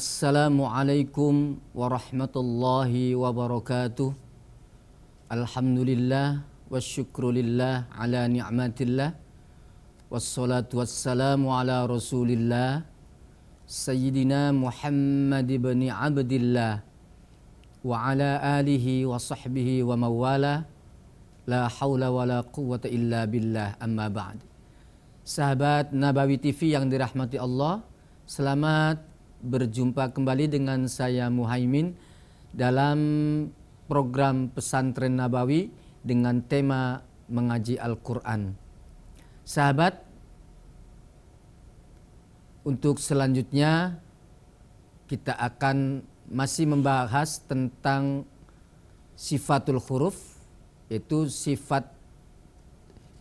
Assalamualaikum warahmatullahi wabarakatuh Alhamdulillah Wasyukrulillah ala ni'matillah Wassalatu wassalamu ala rasulillah Sayyidina Muhammad ibn Abdillah Wa ala alihi wa sahbihi wa mawala La hawla wa la quwata illa billah amma ba'd Sahabat Nabawi TV yang dirahmati Allah Selamat berjumpa kembali dengan saya Muhaimin dalam program Pesantren Nabawi dengan tema mengaji Al-Qur'an. Sahabat, untuk selanjutnya kita akan masih membahas tentang sifatul huruf yaitu sifat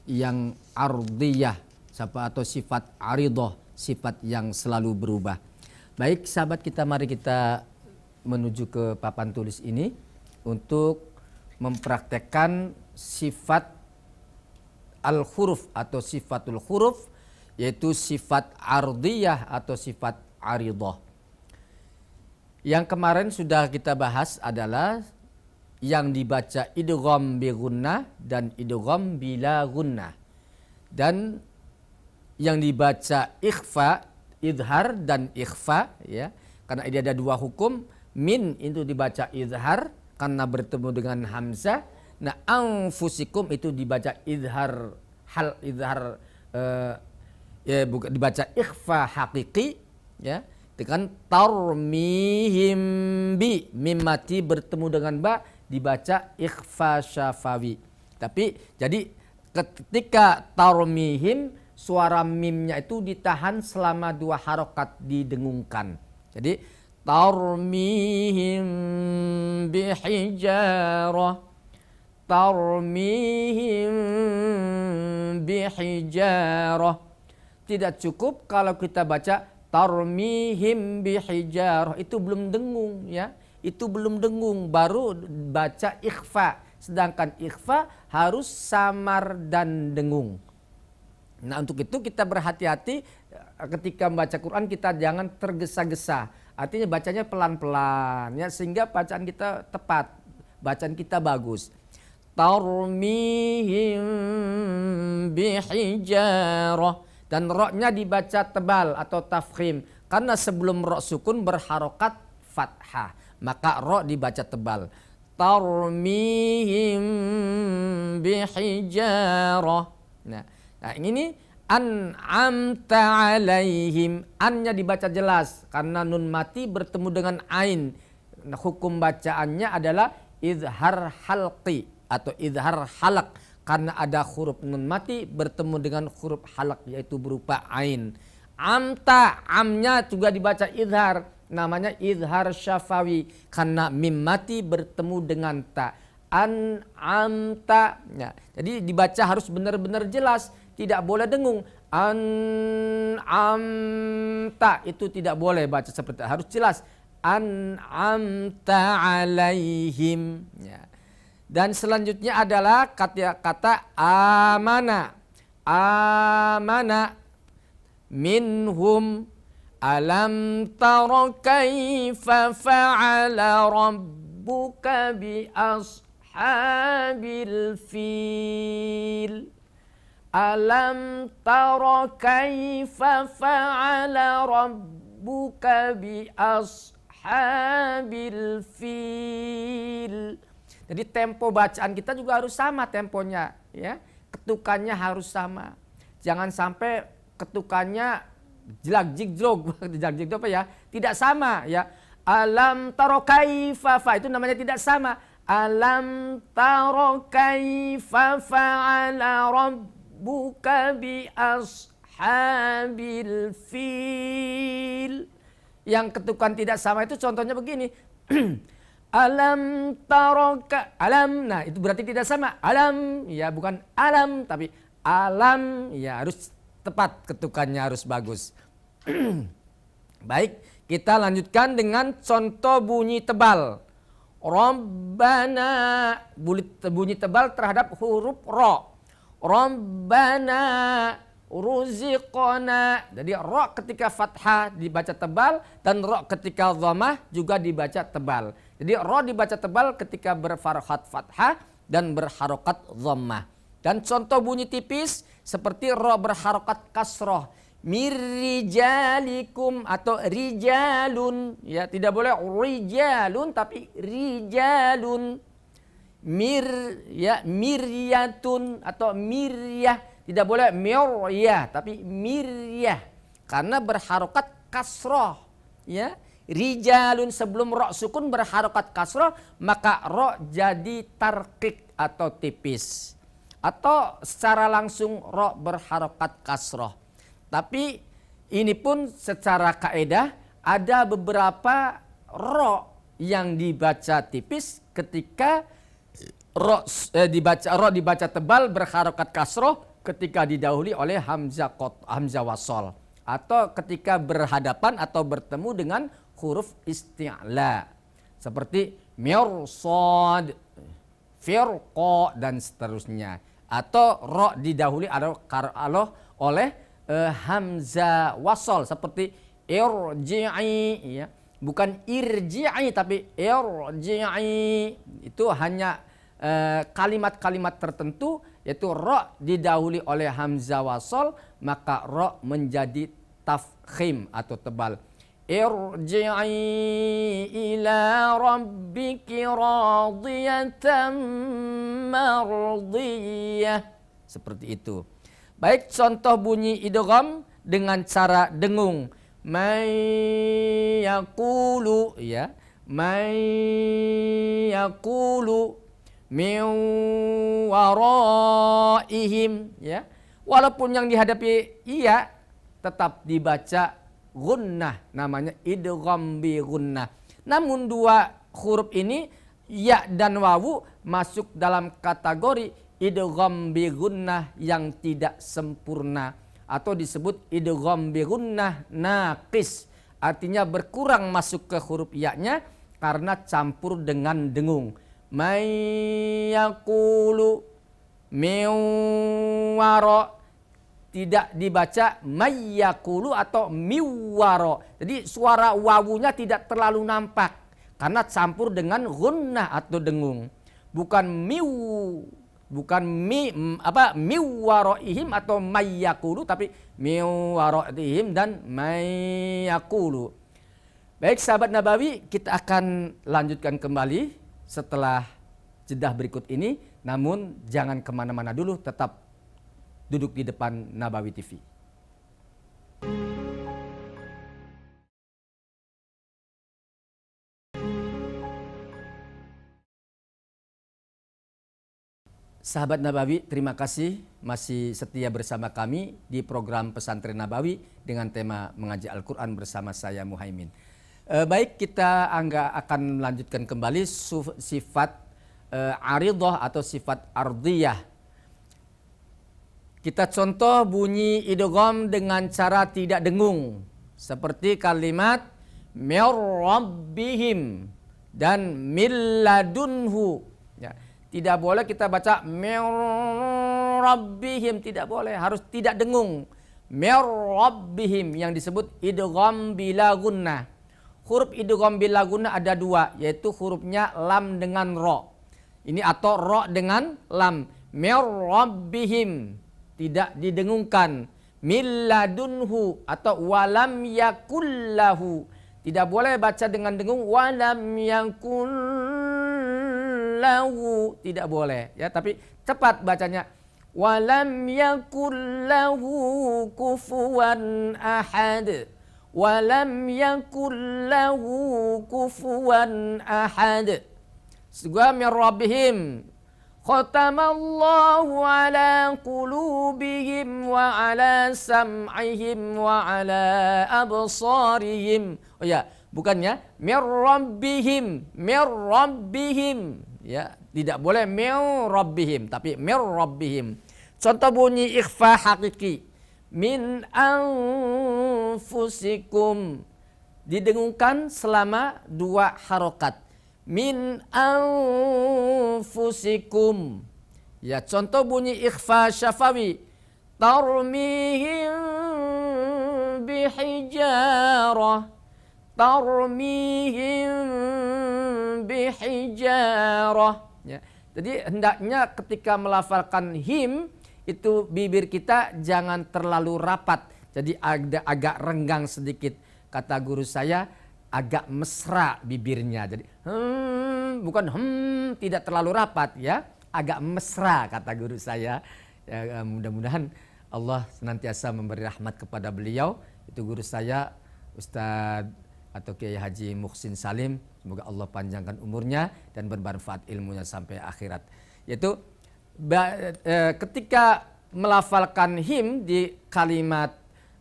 yang ardiyah atau sifat aridoh, sifat yang selalu berubah. Baik sahabat kita mari kita menuju ke papan tulis ini untuk mempraktekkan sifat al-huruf atau sifatul huruf yaitu sifat ardiyah atau sifat aridah. Yang kemarin sudah kita bahas adalah yang dibaca idgham bi gunnah dan idgham bila gunnah. Dan yang dibaca ikhfa idhar dan ikhfa ya. Karena ini ada dua hukum, min itu dibaca idhar karena bertemu dengan hamzah. Nah, fusikum itu dibaca idhar hal idhar uh, eh, ya bukan dibaca ikhfa hakiki ya dengan tarmihim bi mimati bertemu dengan ba dibaca ikhfa syafawi tapi jadi ketika tarmihim suara mimnya itu ditahan selama dua harokat didengungkan. Jadi tarmihim bihijarah tarmihim bihijarah tidak cukup kalau kita baca tarmihim bihijarah itu belum dengung ya itu belum dengung baru baca ikhfa sedangkan ikhfa harus samar dan dengung Nah untuk itu kita berhati-hati eh, ketika membaca Quran kita jangan tergesa-gesa. Artinya bacanya pelan-pelan ya sehingga bacaan kita tepat, bacaan kita bagus. Tarmihim bihijarah dan roknya dibaca tebal atau tafkhim karena sebelum rok sukun berharokat fathah maka rok dibaca tebal tarmihim bihijarah nah Nah ini nih an'amta alaihim. Annya dibaca jelas karena nun mati bertemu dengan ain. Nah, hukum bacaannya adalah izhar halqi atau izhar halak karena ada huruf nun mati bertemu dengan huruf halak yaitu berupa ain. Amta amnya juga dibaca izhar namanya izhar syafawi karena mim mati bertemu dengan ta an amta ya. jadi dibaca harus benar-benar jelas tidak boleh dengung. An amta itu tidak boleh baca seperti harus jelas. An amta alaihim. Ya. Dan selanjutnya adalah kata kata amana. Amana minhum alam tara kaifa fa'ala rabbuka bi ashabil fil. Alam tara kaifa fa'ala rabbuka bi ashabil fil. Jadi tempo bacaan kita juga harus sama temponya ya. Ketukannya harus sama. Jangan sampai ketukannya jelak jigjog, jelak jigjlog apa ya? Tidak sama ya. Alam taro kaifa itu namanya tidak sama. Alam taro kaifa fa'ala rabb rabbuka bi ashabil fil. Yang ketukan tidak sama itu contohnya begini. alam taroka alam. Nah, itu berarti tidak sama. Alam ya bukan alam tapi alam ya harus tepat ketukannya harus bagus. Baik, kita lanjutkan dengan contoh bunyi tebal. Rabbana bunyi tebal terhadap huruf ro. Rabbana ruziqona. Jadi roh ketika fathah dibaca tebal dan roh ketika dhamah juga dibaca tebal. Jadi roh dibaca tebal ketika berfarhat fathah dan berharokat dhammah. Dan contoh bunyi tipis seperti roh berharokat kasroh. Mirrijalikum atau rijalun. ya Tidak boleh rijalun tapi rijalun mir ya miryatun atau miryah tidak boleh miryah tapi miryah karena berharokat kasroh ya rijalun sebelum roh sukun berharokat kasroh maka roh jadi tarkik atau tipis atau secara langsung roh berharokat kasroh tapi ini pun secara kaedah ada beberapa roh yang dibaca tipis ketika ro eh, dibaca ro dibaca tebal berharokat kasroh ketika didahului oleh hamzah kot hamzah wasol atau ketika berhadapan atau bertemu dengan huruf isti'la seperti mirsad firqa dan seterusnya atau ro didahului aloh oleh eh, hamzah wasol seperti irji'i ya bukan irji'i tapi irji'i itu hanya Eh, kalimat-kalimat tertentu yaitu ro didahului oleh hamzah wasol maka ro menjadi tafkhim atau tebal irji'i ila rabbiki radiyatan mardiyah seperti itu baik contoh bunyi idgham dengan cara dengung may yaqulu ya may yaqulu min ya walaupun yang dihadapi iya tetap dibaca gunnah namanya idgham bi gunnah namun dua huruf ini ya dan wawu masuk dalam kategori idgham bi gunnah yang tidak sempurna atau disebut idgham bi gunnah naqis artinya berkurang masuk ke huruf ya-nya karena campur dengan dengung man yakulu min waro tidak dibaca mayakulu atau miwaro. Jadi suara wawunya tidak terlalu nampak karena campur dengan gunnah atau dengung. Bukan miw bukan mi apa miwaroihim atau mayakulu, tapi miwaroihim dan mayakulu. Baik sahabat Nabawi, kita akan lanjutkan kembali setelah jedah berikut ini. Namun jangan kemana-mana dulu, tetap duduk di depan Nabawi TV. Sahabat Nabawi, terima kasih masih setia bersama kami di program Pesantren Nabawi dengan tema Mengaji Al-Quran bersama saya Muhaimin. Eh, baik kita angga akan melanjutkan kembali sifat e, eh, aridoh atau sifat ardiyah. Kita contoh bunyi idogom dengan cara tidak dengung seperti kalimat merobihim dan miladunhu. Ya. Tidak boleh kita baca merobihim tidak boleh harus tidak dengung. merobihim yang disebut idogom bila gunnah huruf idgham bil laguna ada dua yaitu hurufnya lam dengan ro. Ini atau ro dengan lam. Me'robihim tidak didengungkan. Milladunhu atau walam yakullahu tidak boleh baca dengan dengung walam yakullahu tidak boleh ya tapi cepat bacanya walam yakullahu kufuwan ahad ولم يكن له كفوا أحد سجوا من ربهم ختم الله على قلوبهم وعلى سمعهم وعلى oh ya bukannya min rabbihim rabbihim ya tidak boleh min rabbihim tapi min rabbihim contoh bunyi ikhfa hakiki min anfusikum didengungkan selama dua harokat min anfusikum ya contoh bunyi ikhfa syafawi tarmihim bihijarah tarmihim bihijarah ya jadi hendaknya ketika melafalkan him itu bibir kita jangan terlalu rapat. Jadi ada agak renggang sedikit. Kata guru saya agak mesra bibirnya. Jadi hmm, bukan hmm tidak terlalu rapat ya. Agak mesra kata guru saya. Ya, eh, mudah-mudahan Allah senantiasa memberi rahmat kepada beliau. Itu guru saya Ustadz atau Kiai Haji Muhsin Salim. Semoga Allah panjangkan umurnya dan bermanfaat ilmunya sampai akhirat. Yaitu Eh, ketika melafalkan him di kalimat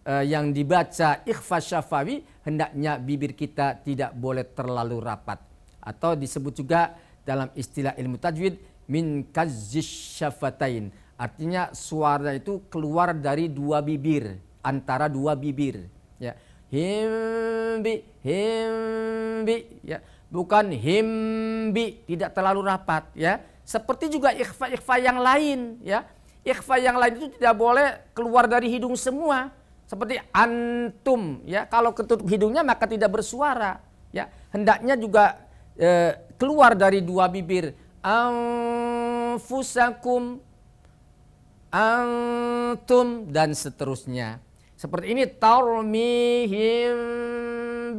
eh, yang dibaca ikhfa syafawi hendaknya bibir kita tidak boleh terlalu rapat atau disebut juga dalam istilah ilmu tajwid min kazzis syafatain artinya suara itu keluar dari dua bibir antara dua bibir ya himbi himbi ya bukan himbi tidak terlalu rapat ya seperti juga ikhfa-ikhfa yang lain ya. Ikhfa yang lain itu tidak boleh keluar dari hidung semua. Seperti antum ya. Kalau ketutup hidungnya maka tidak bersuara ya. Hendaknya juga eh, keluar dari dua bibir. Anfusakum antum dan seterusnya. Seperti ini tarmihim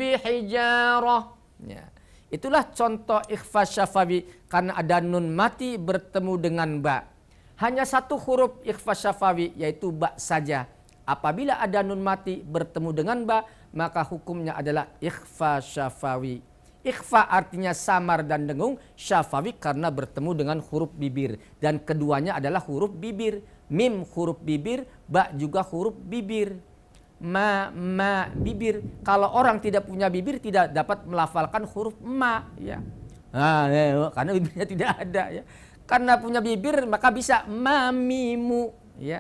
bihijarah. Ya. Itulah contoh ikhfa syafawi karena ada nun mati bertemu dengan ba. Hanya satu huruf ikhfa syafawi yaitu ba saja. Apabila ada nun mati bertemu dengan ba, maka hukumnya adalah ikhfa syafawi. Ikhfa artinya samar dan dengung, syafawi karena bertemu dengan huruf bibir. Dan keduanya adalah huruf bibir. Mim huruf bibir, ba juga huruf bibir ma ma bibir. Kalau orang tidak punya bibir tidak dapat melafalkan huruf ma ya. Nah, karena bibirnya tidak ada ya. Karena punya bibir maka bisa mamimu ya.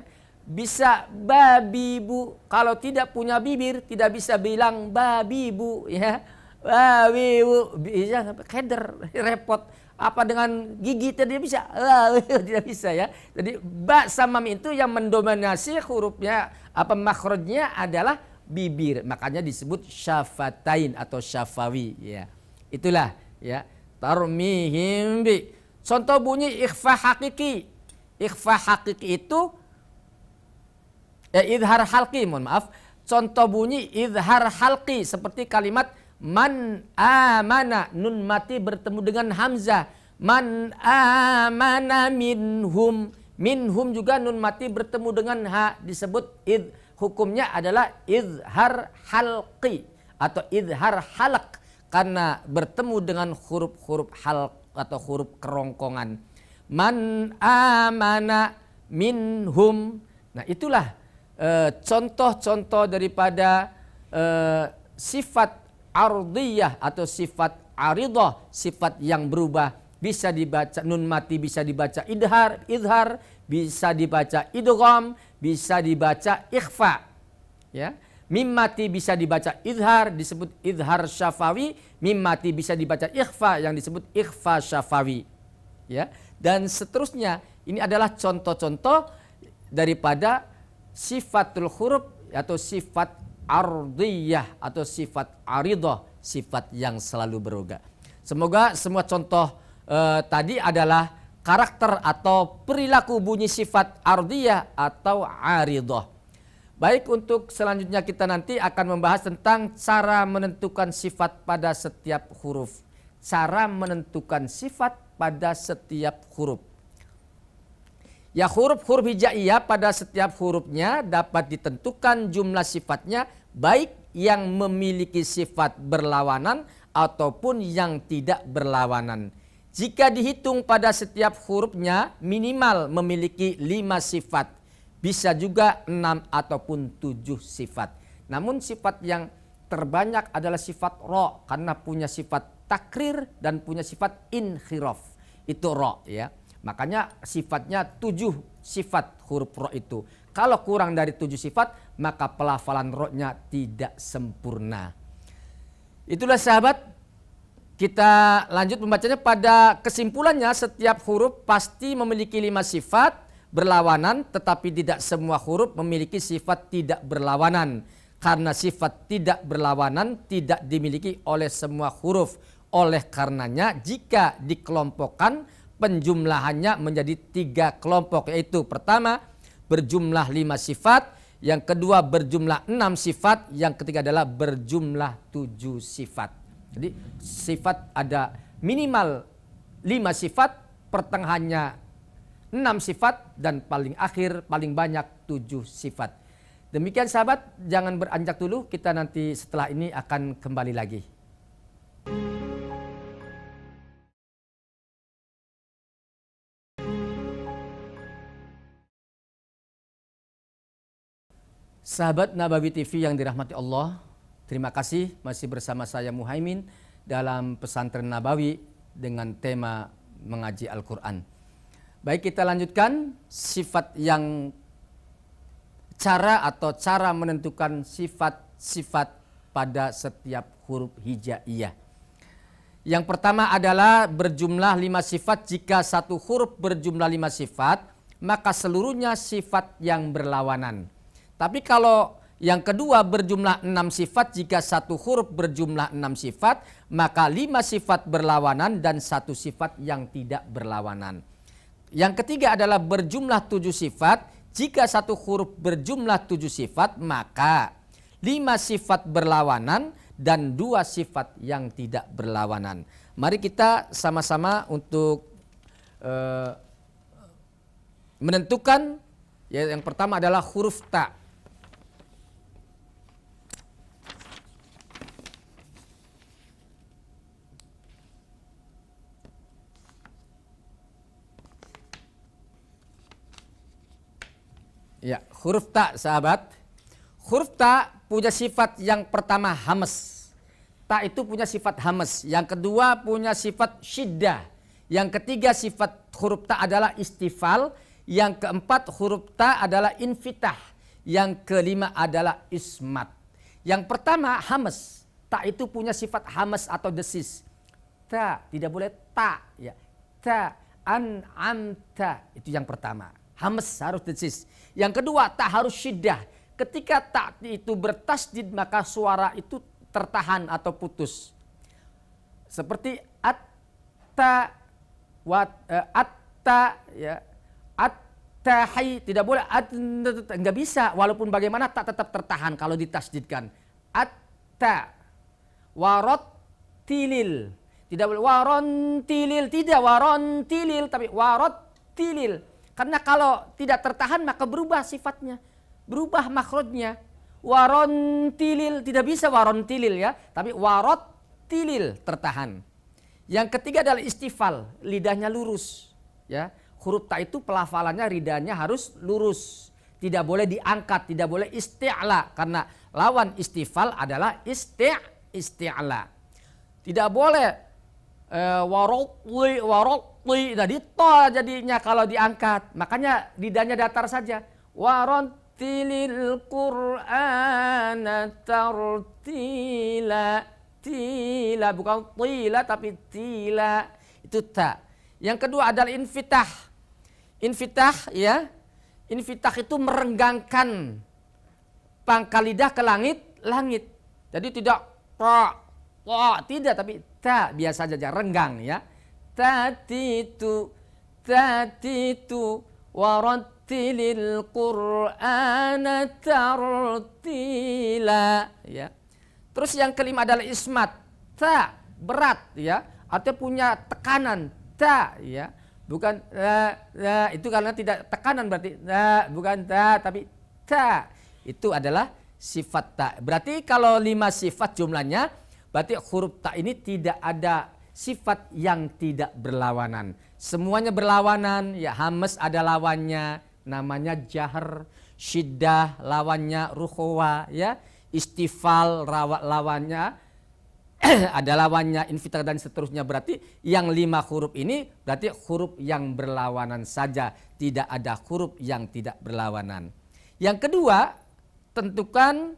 Bisa babibu. Kalau tidak punya bibir tidak bisa bilang babibu ya. Babibu bisa keder repot apa dengan gigi tadi bisa tidak bisa ya jadi ba sama itu yang mendominasi hurufnya apa makhrajnya adalah bibir. Makanya disebut syafatain atau syafawi. Ya. Itulah ya. Tarmihim bi. Contoh bunyi ikhfa hakiki. Ikhfa hakiki itu ya, idhar halki, mohon maaf. Contoh bunyi idhar halki seperti kalimat man amana nun mati bertemu dengan hamzah man amana minhum Minhum juga nun mati bertemu dengan ha disebut id hukumnya adalah idhar halqi atau idhar halak karena bertemu dengan huruf-huruf hal atau huruf kerongkongan. Man amana minhum. Nah, itulah eh, contoh-contoh e, daripada e, sifat ardiyah atau sifat aridah, sifat yang berubah bisa dibaca nun mati bisa dibaca idhar, idhar bisa dibaca idgham, bisa dibaca ikhfa. Ya. Mim mati bisa dibaca idhar disebut idhar syafawi, mim mati bisa dibaca ikhfa yang disebut ikhfa syafawi. Ya. Dan seterusnya ini adalah contoh-contoh daripada sifatul huruf atau sifat ardiyah atau sifat aridah, sifat yang selalu berubah. Semoga semua contoh uh, tadi adalah karakter atau perilaku bunyi sifat ardiyah atau aridoh. Baik untuk selanjutnya kita nanti akan membahas tentang cara menentukan sifat pada setiap huruf. Cara menentukan sifat pada setiap huruf. Ya huruf-huruf hijaiyah pada setiap hurufnya dapat ditentukan jumlah sifatnya baik yang memiliki sifat berlawanan ataupun yang tidak berlawanan. Jika dihitung pada setiap hurufnya minimal memiliki lima sifat. Bisa juga enam ataupun tujuh sifat. Namun sifat yang terbanyak adalah sifat ro karena punya sifat takrir dan punya sifat inhirof. Itu ro ya. Makanya sifatnya tujuh sifat huruf ro itu. Kalau kurang dari tujuh sifat maka pelafalan ro-nya tidak sempurna. Itulah sahabat kita lanjut membacanya pada kesimpulannya setiap huruf pasti memiliki lima sifat berlawanan tetapi tidak semua huruf memiliki sifat tidak berlawanan. Karena sifat tidak berlawanan tidak dimiliki oleh semua huruf. Oleh karenanya jika dikelompokkan penjumlahannya menjadi tiga kelompok yaitu pertama berjumlah lima sifat, yang kedua berjumlah enam sifat, yang ketiga adalah berjumlah tujuh sifat. Jadi sifat ada minimal lima sifat, pertengahannya enam sifat, dan paling akhir paling banyak tujuh sifat. Demikian sahabat, jangan beranjak dulu, kita nanti setelah ini akan kembali lagi. Sahabat Nabawi TV yang dirahmati Allah, Terima kasih masih bersama saya Muhaimin dalam pesantren Nabawi dengan tema mengaji Al-Quran. Baik kita lanjutkan sifat yang cara atau cara menentukan sifat-sifat pada setiap huruf hijaiyah. Yang pertama adalah berjumlah lima sifat. Jika satu huruf berjumlah lima sifat, maka seluruhnya sifat yang berlawanan. Tapi kalau yang kedua berjumlah enam sifat jika satu huruf berjumlah enam sifat maka lima sifat berlawanan dan satu sifat yang tidak berlawanan. Yang ketiga adalah berjumlah tujuh sifat jika satu huruf berjumlah tujuh sifat maka lima sifat berlawanan dan dua sifat yang tidak berlawanan. Mari kita sama-sama untuk uh, menentukan ya, yang pertama adalah huruf tak huruf ta sahabat. Huruf ta punya sifat yang pertama hamas. Ta itu punya sifat hamas. Yang kedua punya sifat syidda Yang ketiga sifat huruf ta adalah istifal. Yang keempat huruf ta adalah infitah. Yang kelima adalah ismat. Yang pertama hamas. Ta itu punya sifat hamas atau desis. Ta tidak boleh ta ya. Ta an amta itu yang pertama. Hames harus desis. Yang kedua tak harus syiddah. Ketika tak itu bertasdid maka suara itu tertahan atau putus. Seperti atta wat uh, atta ya atta hai tidak boleh at, nggak bisa walaupun bagaimana tak tetap tertahan kalau ditasdidkan. Atta warot tilil tidak boleh waron tilil tidak waron tilil tapi warot tilil karena kalau tidak tertahan maka berubah sifatnya. Berubah makhrajnya. Warontilil. Tidak bisa warontilil ya. Tapi warotilil tertahan. Yang ketiga adalah istifal. Lidahnya lurus. Ya. Huruf ta itu pelafalannya lidahnya harus lurus. Tidak boleh diangkat. Tidak boleh isti'la. Karena lawan istifal adalah isti' isti'la. Tidak boleh eh, warok, warok jadi tadi to jadinya kalau diangkat. Makanya lidahnya datar saja. Warontilil Qur'an tartila. Tila bukan tila tapi tila. Itu tak. Yang kedua adalah infitah. Infitah ya. Infitah itu merenggangkan pangkal lidah ke langit, langit. Jadi tidak ta, ta tidak tapi tak biasa saja renggang ya tatitu, تاتيت ورتل Qur'an, ترتيلا ya terus yang kelima adalah ismat ta berat ya atau punya tekanan ta ya bukan la, la itu karena tidak tekanan berarti la bukan ta tapi ta itu adalah sifat ta berarti kalau lima sifat jumlahnya berarti huruf ta ini tidak ada sifat yang tidak berlawanan. Semuanya berlawanan, ya hames ada lawannya, namanya jahar, syiddah lawannya ruhwa ya istifal rawat lawannya, ada lawannya invitar dan seterusnya berarti yang lima huruf ini berarti huruf yang berlawanan saja tidak ada huruf yang tidak berlawanan yang kedua tentukan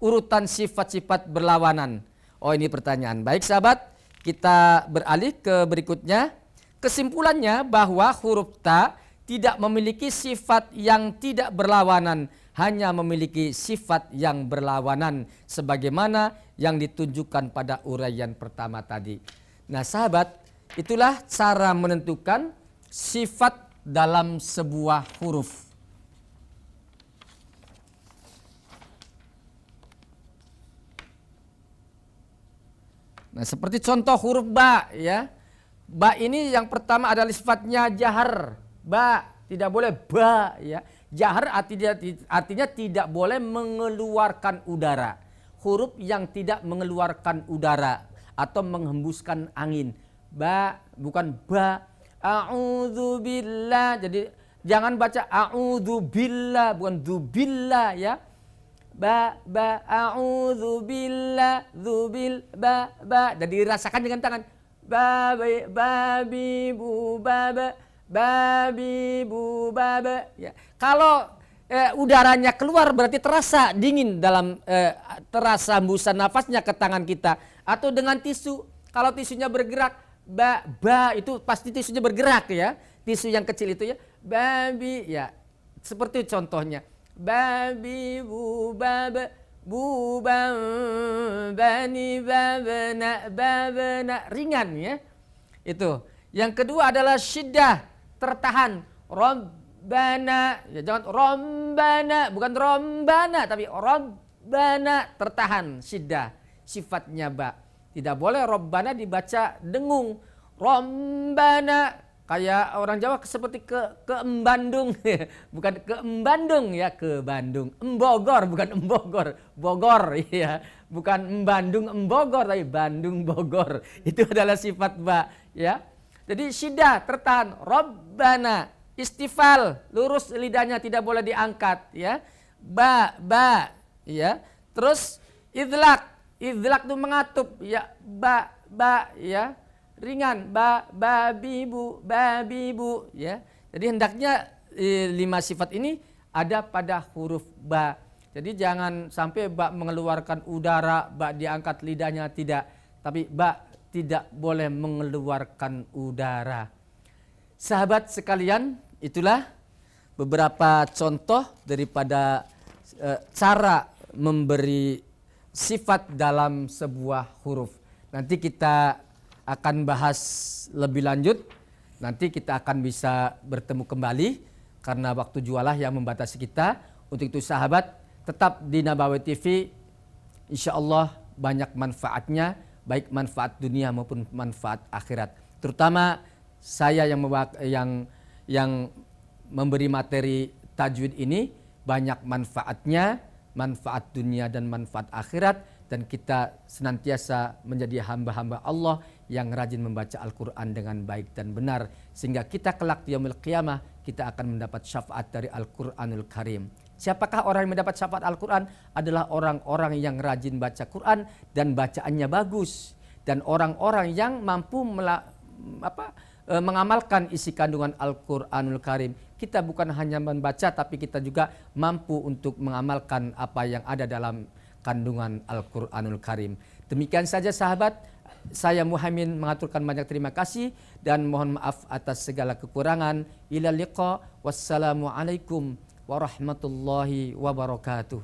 urutan sifat-sifat berlawanan oh ini pertanyaan baik sahabat kita beralih ke berikutnya. Kesimpulannya bahwa huruf ta tidak memiliki sifat yang tidak berlawanan, hanya memiliki sifat yang berlawanan sebagaimana yang ditunjukkan pada uraian pertama tadi. Nah, sahabat, itulah cara menentukan sifat dalam sebuah huruf. Nah, seperti contoh huruf ba ya. Ba ini yang pertama adalah sifatnya jahar. Ba tidak boleh ba ya. Jahar artinya, artinya tidak boleh mengeluarkan udara. Huruf yang tidak mengeluarkan udara atau menghembuskan angin. Ba bukan ba. A'udzubillah. Jadi jangan baca a'udzubillah bukan dzubillah ya ba ba a'udzu billah dzubil ba ba dan dirasakan dengan tangan ba ba babi bu ba babi bu ba ya kalau eh, udaranya keluar berarti terasa dingin dalam eh, terasa hembusan nafasnya ke tangan kita atau dengan tisu kalau tisunya bergerak ba ba itu pasti tisunya bergerak ya tisu yang kecil itu ya babi ya seperti contohnya babi bu bab bu bam bani babna babna ringan ya itu yang kedua adalah syiddah tertahan rombana ya jangan rombana bukan rombana tapi rombana tertahan syiddah sifatnya ba tidak boleh rombana dibaca dengung rombana kayak orang Jawa seperti ke ke Bandung bukan ke Bandung ya ke Bandung Embogor bukan Embogor Bogor ya bukan Bandung Embogor tapi Bandung Bogor itu adalah sifat ba ya jadi sida tertahan Robbana istifal lurus lidahnya tidak boleh diangkat ya ba ba ya terus idlak idlak itu mengatup ya ba ba ya ringan ba babi bu babi bu ya jadi hendaknya e, lima sifat ini ada pada huruf ba jadi jangan sampai ba mengeluarkan udara ba diangkat lidahnya tidak tapi ba tidak boleh mengeluarkan udara sahabat sekalian itulah beberapa contoh daripada e, cara memberi sifat dalam sebuah huruf nanti kita akan bahas lebih lanjut. Nanti kita akan bisa bertemu kembali karena waktu jualah yang membatasi kita. Untuk itu sahabat, tetap di Nabawi TV. Insya Allah banyak manfaatnya, baik manfaat dunia maupun manfaat akhirat. Terutama saya yang yang yang memberi materi tajwid ini banyak manfaatnya, manfaat dunia dan manfaat akhirat dan kita senantiasa menjadi hamba-hamba Allah yang rajin membaca Al-Quran dengan baik dan benar sehingga kita kelak di Yomil qiyamah kita akan mendapat syafaat dari Al-Quranul Karim. Siapakah orang yang mendapat syafaat Al-Quran? Adalah orang-orang yang rajin baca Quran dan bacaannya bagus. Dan orang-orang yang mampu apa, e, mengamalkan isi kandungan Al-Quranul Karim. Kita bukan hanya membaca tapi kita juga mampu untuk mengamalkan apa yang ada dalam kandungan Al-Quranul Karim. Demikian saja sahabat saya Muhammad mengaturkan banyak terima kasih dan mohon maaf atas segala kekurangan. Ila liqa. Wassalamualaikum warahmatullahi wabarakatuh.